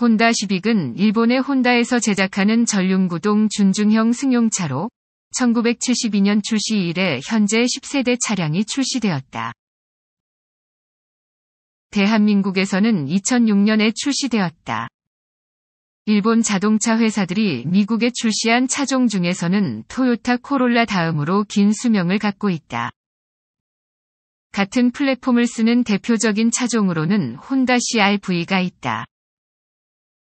혼다 시빅은 일본의 혼다에서 제작하는 전륜구동 준중형 승용차로 1972년 출시 이래 현재 10세대 차량이 출시되었다. 대한민국에서는 2006년에 출시되었다. 일본 자동차 회사들이 미국에 출시한 차종 중에서는 토요타 코롤라 다음으로 긴 수명을 갖고 있다. 같은 플랫폼을 쓰는 대표적인 차종으로는 혼다 CRV가 있다.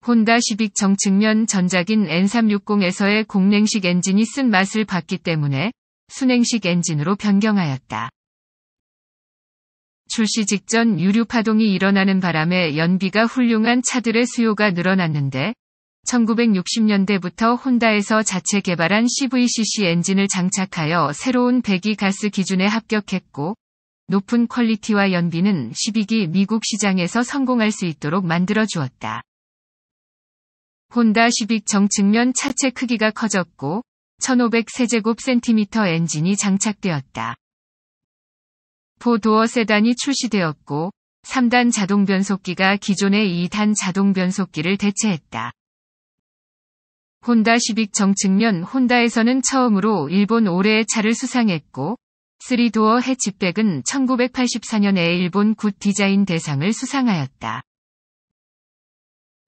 혼다 시빅 정측면 전작인 N360에서의 공랭식 엔진이 쓴 맛을 봤기 때문에 순행식 엔진으로 변경하였다. 출시 직전 유류 파동이 일어나는 바람에 연비가 훌륭한 차들의 수요가 늘어났는데 1960년대부터 혼다에서 자체 개발한 CVCC 엔진을 장착하여 새로운 배기 가스 기준에 합격했고 높은 퀄리티와 연비는 12기 미국 시장에서 성공할 수 있도록 만들어 주었다. 혼다 시빅정 측면 차체 크기가 커졌고 1500세제곱센티미터 엔진이 장착되었다. 포도어 세단이 출시되었고 3단 자동 변속기가 기존의 2단 자동 변속기를 대체했다. 혼다 시빅정 측면 혼다에서는 처음으로 일본 올해의 차를 수상했고 3도어 해치백은 1984년에 일본 굿 디자인 대상을 수상하였다.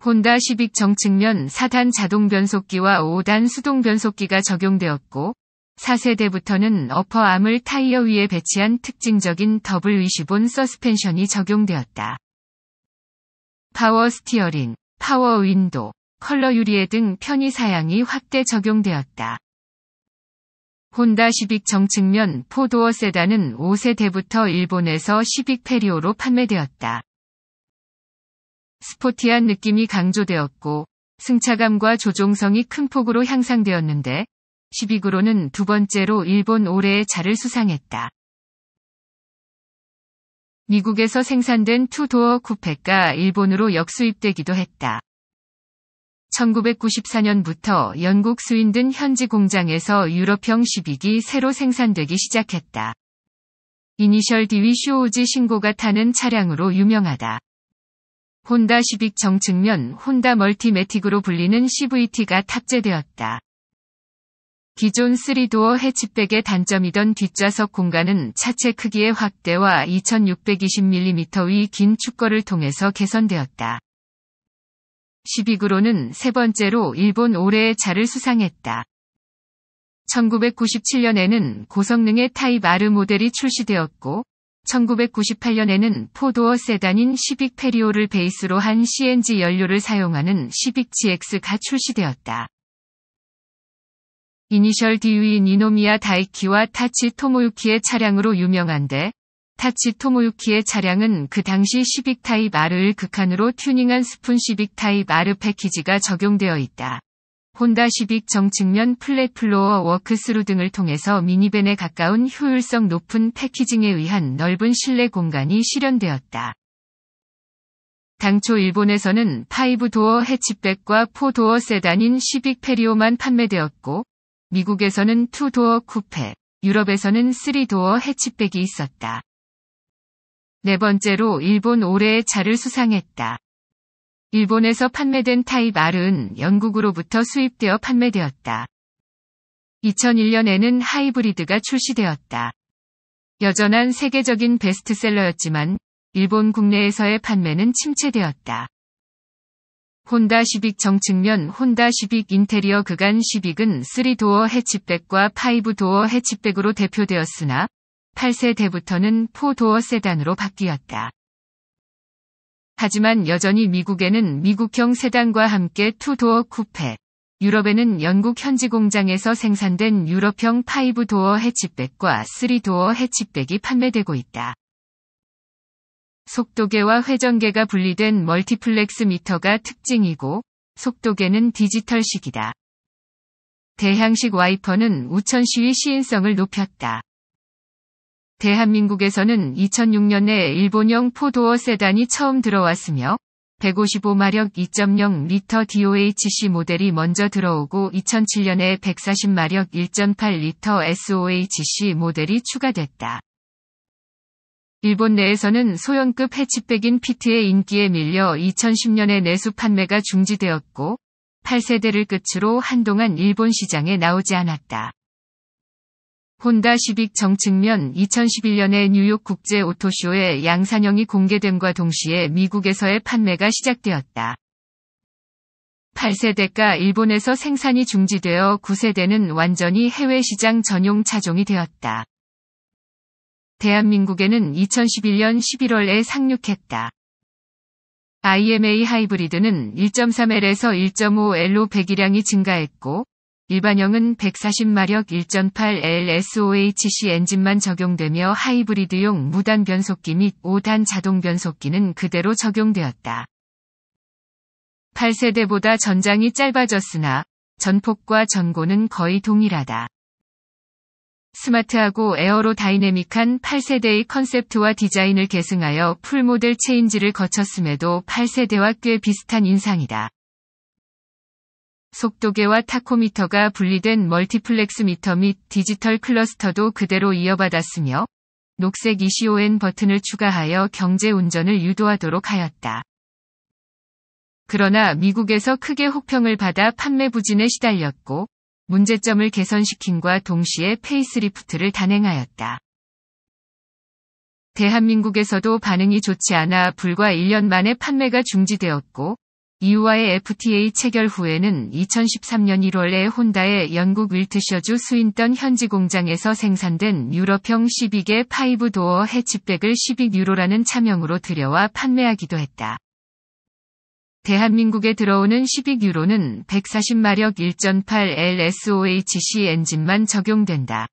혼다 시빅 정측면 4단 자동 변속기와 5단 수동 변속기가 적용되었고 4세대부터는 어퍼암을 타이어 위에 배치한 특징적인 더블 위시본 서스펜션이 적용되었다. 파워 스티어링, 파워 윈도, 컬러 유리에 등 편의 사양이 확대 적용되었다. 혼다 시빅 정측면 포도어 세단은 5세대부터 일본에서 시빅 페리오로 판매되었다. 스포티한 느낌이 강조되었고 승차감과 조종성이 큰 폭으로 향상되었는데 12구로는 두 번째로 일본 올해의 차를 수상했다. 미국에서 생산된 투도어 쿠페가 일본으로 역수입되기도 했다. 1994년부터 영국 스윈든 현지 공장에서 유럽형 12기 새로 생산되기 시작했다. 이니셜 디위 쇼우지 신고가 타는 차량으로 유명하다. 혼다 시빅 정측면 혼다 멀티매틱으로 불리는 CVT가 탑재되었다. 기존 3도어 해치백의 단점이던 뒷좌석 공간은 차체 크기의 확대와 2620mm 위 긴 축거를 통해서 개선되었다. 10위그로는 세 번째로 일본 올해의 차를 수상했다. 1997년에는 고성능의 타입 R 모델이 출시되었고 1998년에는 포도어 세단인 시빅 페리오를 베이스로 한 CNG 연료를 사용하는 시빅 GX가 출시되었다. 이니셜 DU인 이노미야 다이키와 타치 토모유키의 차량으로 유명한데, 타치 토모유키의 차량은 그 당시 시빅 타입 R을 극한으로 튜닝한 스푼 시빅 타입 R 패키지가 적용되어 있다. 혼다 시빅 정측면 플랫플로어 워크스루 등을 통해서 미니밴에 가까운 효율성 높은 패키징에 의한 넓은 실내 공간이 실현되었다. 당초 일본에서는 5도어 해치백과 4도어 세단인 시빅 페리오만 판매되었고, 미국에서는 2도어 쿠페, 유럽에서는 3도어 해치백이 있었다. 네 번째로 일본 올해의 차를 수상했다. 일본에서 판매된 타입 R은 영국으로부터 수입되어 판매되었다. 2001년에는 하이브리드가 출시되었다. 여전한 세계적인 베스트셀러였지만 일본 국내에서의 판매는 침체되었다. 혼다 시빅 정측면 혼다 시빅 인테리어 그간 시빅은 3도어 해치백과 5도어 해치백으로 대표되었으나 8세대부터는 4도어 세단으로 바뀌었다. 하지만 여전히 미국에는 미국형 세단과 함께 투도어 쿠페, 유럽에는 영국 현지 공장에서 생산된 유럽형 5도어 해치백과 3도어 해치백이 판매되고 있다. 속도계와 회전계가 분리된 멀티플렉스 미터가 특징이고 속도계는 디지털식이다. 대향식 와이퍼는 우천 시위 시인성을 높였다. 대한민국에서는 2006년에 일본형 포도어 세단이 처음 들어왔으며 155마력 2.0리터 DOHC 모델이 먼저 들어오고 2007년에 140마력 1.8리터 SOHC 모델이 추가됐다. 일본 내에서는 소형급 해치백인 피트의 인기에 밀려 2010년에 내수 판매가 중지되었고 8세대를 끝으로 한동안 일본 시장에 나오지 않았다. 혼다 시빅 정측면 2011년에 뉴욕 국제 오토쇼에 양산형이 공개됨과 동시에 미국에서의 판매가 시작되었다. 8세대가 일본에서 생산이 중지되어 9세대는 완전히 해외 시장 전용 차종이 되었다. 대한민국에는 2011년 11월에 상륙했다. IMA 하이브리드는 1.3L에서 1.5L로 배기량이 증가했고, 일반형은 140마력 1.8 LSOHC 엔진만 적용되며 하이브리드용 무단 변속기 및 5단 자동 변속기는 그대로 적용되었다. 8세대보다 전장이 짧아졌으나 전폭과 전고는 거의 동일하다. 스마트하고 에어로 다이내믹한 8세대의 컨셉트와 디자인을 계승하여 풀모델 체인지를 거쳤음에도 8세대와 꽤 비슷한 인상이다. 속도계와 타코미터가 분리된 멀티플렉스 미터 및 디지털 클러스터도 그대로 이어받았으며 녹색 ECON 버튼을 추가하여 경제 운전을 유도하도록 하였다. 그러나 미국에서 크게 혹평을 받아 판매 부진에 시달렸고 문제점을 개선시킨과 동시에 페이스리프트를 단행하였다. 대한민국에서도 반응이 좋지 않아 불과 1년 만에 판매가 중지되었고 이와의 FTA 체결 후에는 2013년 1월에 혼다의 영국 윌트셔주 스윈턴 현지 공장에서 생산된 유럽형 12개 파이브 도어 해치백을 12유로라는 차명으로 들여와 판매하기도 했다. 대한민국에 들어오는 12유로는 140마력 1.8 LSOHC 엔진만 적용된다.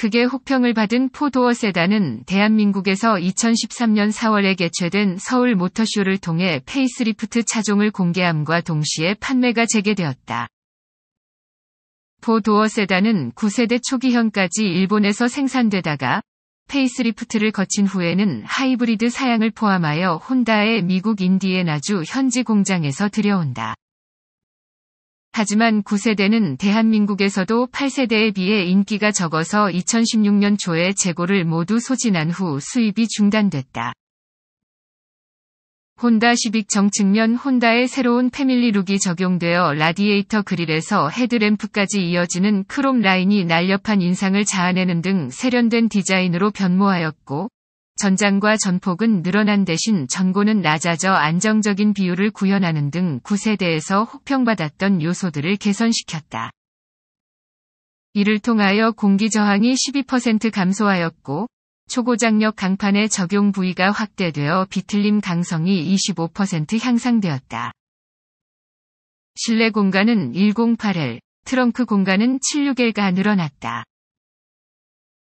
크게 혹평을 받은 포도어 세단은 대한민국에서 2013년 4월에 개최된 서울 모터쇼를 통해 페이스리프트 차종을 공개함과 동시에 판매가 재개되었다. 포도어 세단은 9세대 초기형까지 일본에서 생산되다가 페이스리프트를 거친 후에는 하이브리드 사양을 포함하여 혼다의 미국 인디애나주 현지 공장에서 들여온다. 하지만 9세대는 대한민국에서도 8세대에 비해 인기가 적어서 2016년 초에 재고를 모두 소진한 후 수입이 중단됐다. 혼다 시빅 정측면 혼다의 새로운 패밀리룩이 적용되어 라디에이터 그릴에서 헤드램프까지 이어지는 크롬 라인이 날렵한 인상을 자아내는 등 세련된 디자인으로 변모하였고 전장과 전폭은 늘어난 대신 전고는 낮아져 안정적인 비율을 구현하는 등 구세대에서 혹평받았던 요소들을 개선시켰다. 이를 통하여 공기 저항이 12% 감소하였고 초고장력 강판의 적용 부위가 확대되어 비틀림 강성이 25% 향상되었다. 실내 공간은 1 0 8 l 트렁크 공간은 7 6 l 가 늘어났다.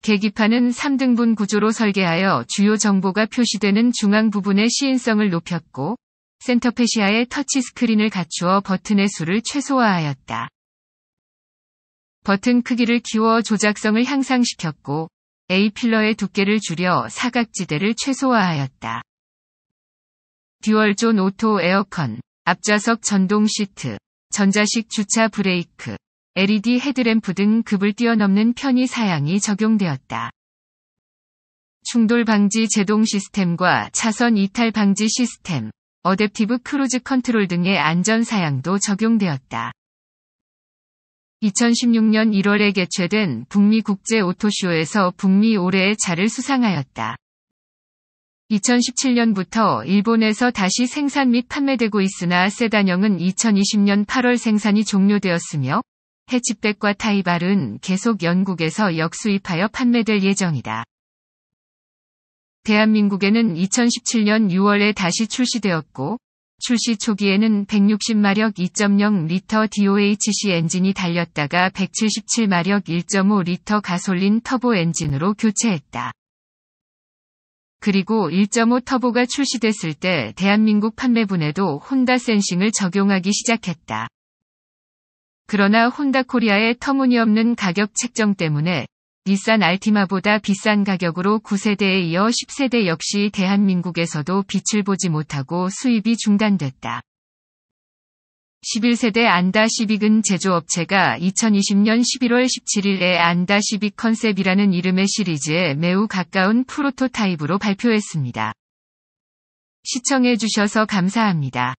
계기판은 3등분 구조로 설계하여 주요 정보가 표시되는 중앙 부분의 시인성을 높였고 센터페시아의 터치스크린을 갖추어 버튼의 수를 최소화하였다. 버튼 크기를 키워 조작성을 향상시켰고 A 필러의 두께를 줄여 사각지대를 최소화하였다. 듀얼존 오토 에어컨, 앞좌석 전동 시트, 전자식 주차 브레이크, LED 헤드램프 등 급을 뛰어넘는 편의 사양이 적용되었다. 충돌 방지 제동 시스템과 차선 이탈 방지 시스템, 어댑티브 크루즈 컨트롤 등의 안전 사양도 적용되었다. 2016년 1월에 개최된 북미 국제 오토쇼에서 북미 올해의 차를 수상하였다. 2017년부터 일본에서 다시 생산 및 판매되고 있으나 세단형은 2020년 8월 생산이 종료되었으며 해치백과 타이발은 계속 영국에서 역수입하여 판매될 예정이다. 대한민국에는 2017년 6월에 다시 출시되었고, 출시 초기에는 160마력 2.0리터 DOHC 엔진이 달렸다가 177마력 1.5리터 가솔린 터보 엔진으로 교체했다. 그리고 1.5 터보가 출시됐을 때 대한민국 판매분에도 혼다 센싱을 적용하기 시작했다. 그러나 혼다 코리아의 터무니없는 가격 책정 때문에 닛산 알티마보다 비싼 가격으로 9세대에 이어 10세대 역시 대한민국에서도 빛을 보지 못하고 수입이 중단됐다. 11세대 안다 시빅은 제조업체가 2020년 11월 17일에 안다 시빅 컨셉이라는 이름의 시리즈에 매우 가까운 프로토타입으로 발표했습니다. 시청해주셔서 감사합니다.